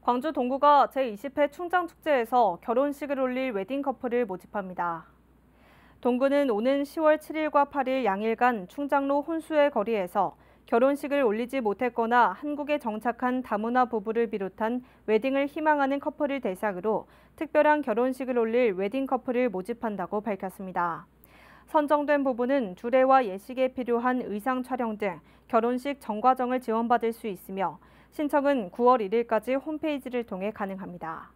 광주 동구가 제20회 충장축제에서 결혼식을 올릴 웨딩 커플을 모집합니다. 동구는 오는 10월 7일과 8일 양일간 충장로 혼수의 거리에서 결혼식을 올리지 못했거나 한국에 정착한 다문화 부부를 비롯한 웨딩을 희망하는 커플을 대상으로 특별한 결혼식을 올릴 웨딩 커플을 모집한다고 밝혔습니다. 선정된 부부는 주례와 예식에 필요한 의상 촬영 등 결혼식 전과정을 지원받을 수 있으며 신청은 9월 1일까지 홈페이지를 통해 가능합니다.